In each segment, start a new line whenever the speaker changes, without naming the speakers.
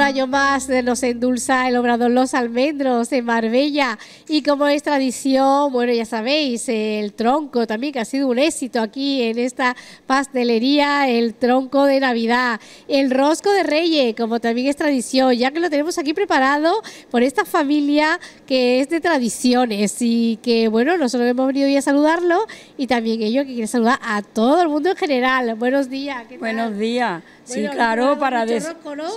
año más nos endulza el obrador Los Almendros en Marbella. Y como es tradición, bueno, ya sabéis, el tronco también, que ha sido un éxito aquí en esta pastelería, el tronco de Navidad. El rosco de Reyes, como también es tradición, ya que lo tenemos aquí preparado por esta familia que es de tradiciones. Y que, bueno, nosotros hemos venido hoy a saludarlo y también ellos que quieren saludar a todo el mundo en general. Buenos días. Buenos días. Sí, claro, para des.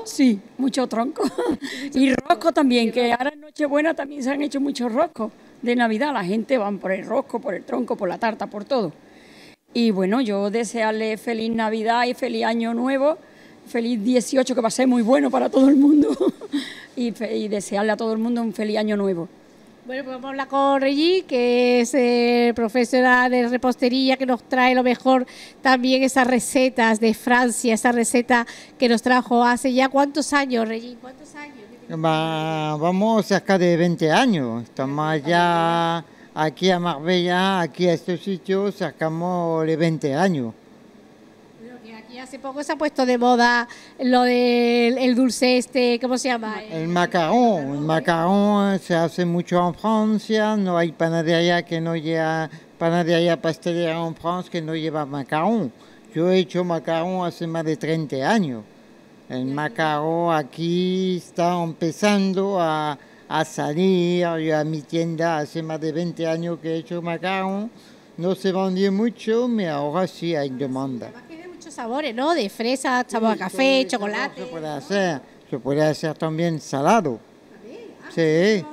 Sí, mucho tronco. y rosco también, que ahora en Nochebuena también se han hecho muchos roscos de Navidad. La gente va por el rosco, por el tronco, por la tarta, por todo. Y bueno, yo desearle feliz Navidad y feliz Año Nuevo, feliz 18, que va a ser muy bueno para todo el mundo. y desearle a todo el mundo un feliz Año Nuevo. Bueno, pues vamos a hablar con Regí, que es eh, profesora de repostería, que nos trae lo mejor también esas recetas de Francia, esa receta que nos trajo hace ya cuántos años, Regí, ¿cuántos
años? vamos acá de 20 años, estamos ya aquí a Marbella, aquí a estos sitios, sacamos de 20 años hace poco
se ha puesto de moda lo del el dulce este, ¿cómo se llama?
El macarón. El macarón se hace mucho en Francia, no hay panadería que no lleva, panadería pastelería en Francia que no lleva macarón. Yo he hecho macarón hace más de 30 años. El macarón aquí está empezando a, salir. Yo a mi tienda hace más de 20 años que he hecho macarón. No se vendió mucho, pero ahora sí hay demanda
sabores, ¿no? De fresa, sabor a café, chocolate. Se puede
hacer, se puede hacer también salado. Ah, sí.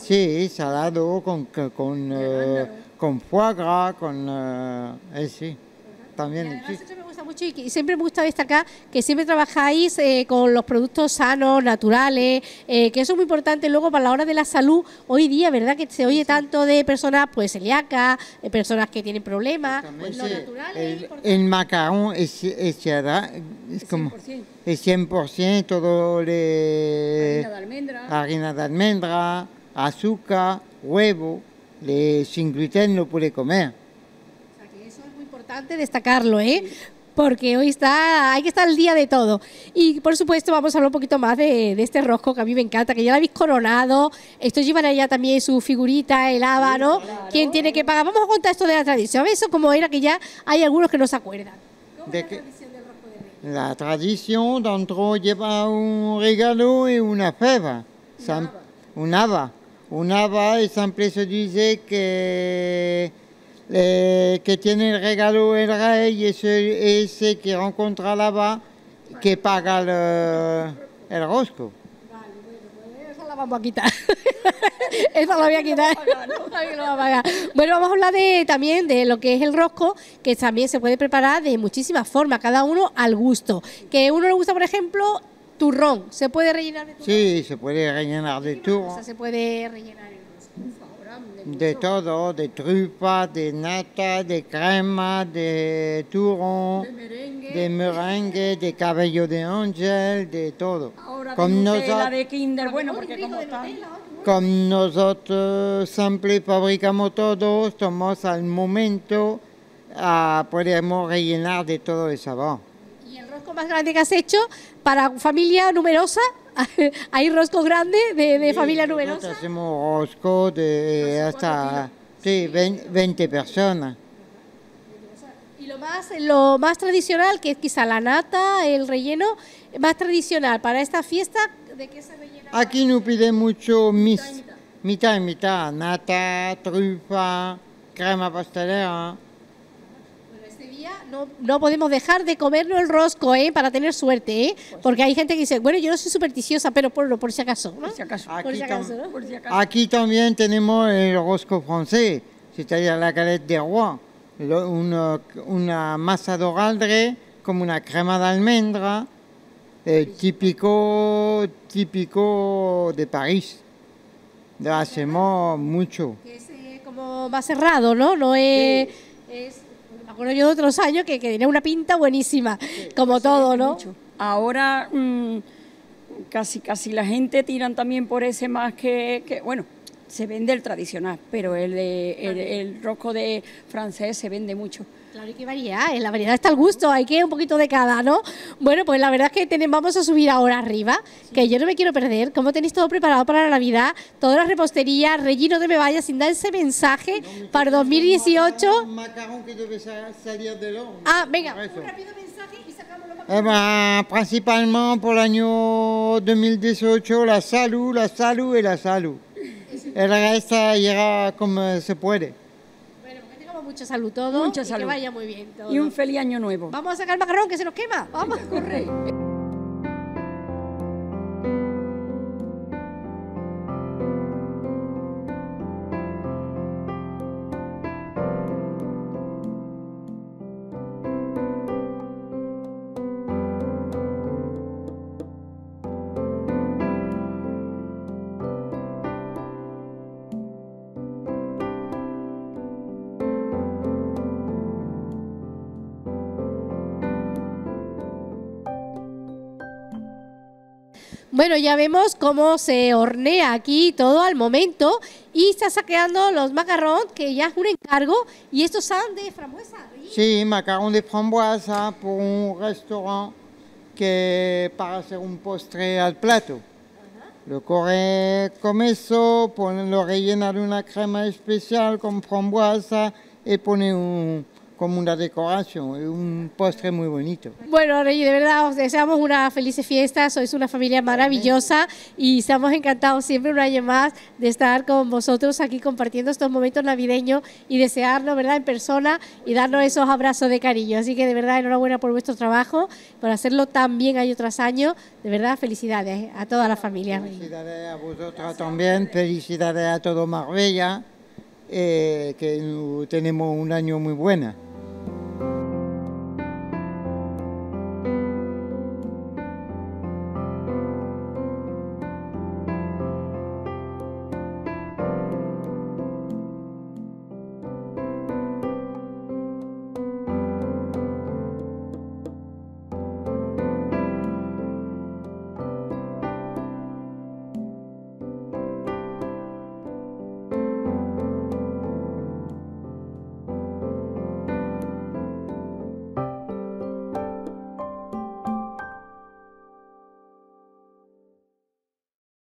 Sí, salado con, con, con eh, foie gras, con... Eh, eh, sí, también
y, siempre me gusta destacar que siempre trabajáis eh, con los productos sanos, naturales, eh, que eso es muy importante luego para la hora de la salud. Hoy día, ¿verdad? Que se oye tanto de personas pues celíacas, eh, personas que tienen problemas. Pues, lo es
es, como... 100%. Es 100% todo le... Harina de almendra. azúcar, huevo, sin gluten no puede comer. O
sea que eso es muy importante destacarlo, ¿eh? porque hoy está, hay que estar al día de todo. Y por supuesto vamos a hablar un poquito más de, este rosco que a mí me encanta, que ya lo habéis coronado. Esto llevan allá también su figurita, el ábano, ¿no? quién tiene que pagar. Vamos a contar esto de la tradición, a ver eso como era que ya hay algunos que no se acuerdan.
de qué la tradición del rosco de La tradición dentro lleva un regalo y una feba, un haba. Un haba, siempre se dice que eh, que tiene el regalo el rey, ese, ese que encuentra la va... que paga el, rosco. Vale,
bueno, esa la vamos a quitar. esa la voy a quitar. Bueno, vamos a hablar de, también de lo que es el rosco, que también se puede preparar de muchísimas formas, cada uno al gusto. Que uno le gusta, por ejemplo, turrón. ¿Se puede rellenar de
turrón? Sí, se puede rellenar de turrón. se
puede rellenar de
de todo, de trufa, de nata, de crema, de turón, de merengue, de, cabello de ángel, de todo. Ahora con nosotros, de Kinder, bueno, porque como está. Como nosotros siempre fabricamos todo, estamos al momento, a ah, podemos rellenar de todo el sabor.
¿Y el rosco más grande que has hecho para familia numerosa? ¿Hay rosco grande de, de sí, familia numerosa?
Hacemos rosco de hasta sí, 20 personas.
Y lo más, lo más tradicional, que es quizá la nata, el relleno, más tradicional para esta fiesta, ¿de qué se rellena?
Aquí no pide mucho mis, mitad mitad, y mitad nata, trufa, crema pastelera no, podemos dejar de comerlo el
rosco, ¿eh? Para tener suerte, ¿eh? pues Porque hay gente que dice, bueno, yo no soy supersticiosa, pero por si acaso. Por si
acaso. Aquí, también tenemos el rosco francés, es decir la galette de roi, una, masa de oraldre como una crema de almendra, eh, típico, típico de París. Lo hacemos mucho.
Es eh, como más cerrado, ¿no? No es con yo
de otros años que, que tenía una pinta buenísima,
como todo, ¿no? Ahora mm, casi, casi la gente tiran también por ese más que, que bueno, se vende el tradicional, pero el, de, el, de francés se vende mucho. Claro, hay que variedad, en eh, la variedad está el gusto, hay que un poquito de cada, ¿no? Bueno, pues la verdad es que tenemos, vamos a subir ahora arriba, que yo no me quiero perder, cómo tenéis todo preparado para la Navidad, todas las reposterías, relleno de te me sin dar ese mensaje para
2018. Macarón, que debe salir de ah, venga, un rápido mensaje y sacamos los eh Principalmente por el año 2018, la salud, la salud y la salud el esta llega como se puede.
Bueno, que tengamos mucha salud todos. Mucha y salud. Que vaya muy bien todo. Y un feliz año nuevo. Vamos a sacar el macarrón que se nos quema. Vamos. a correr. Bueno, ya vemos cómo se hornea aquí todo al momento y está saqueando los macarrón que ya es un encargo y estos son de frambuesa.
Sí, macarrón de frambuesa por un restaurante que para hacer un postre al plato. Lo corre con eso, lo rellena de una crema especial con frambuesa y pone un, como una decoración, un postre muy bonito.
Bueno, Rey, de verdad os deseamos una feliz fiesta, sois una familia maravillosa y estamos encantados siempre un año más de estar con vosotros aquí compartiendo estos momentos navideños y desearlo ¿verdad?, en persona y darnos esos abrazos de cariño. Así que de verdad, enhorabuena por vuestro trabajo, por hacerlo tan bien año tras año. De verdad, felicidades a toda la familia.
Felicidades a vosotros también, felicidades a todo Marbella, eh, que tenemos un año muy bueno.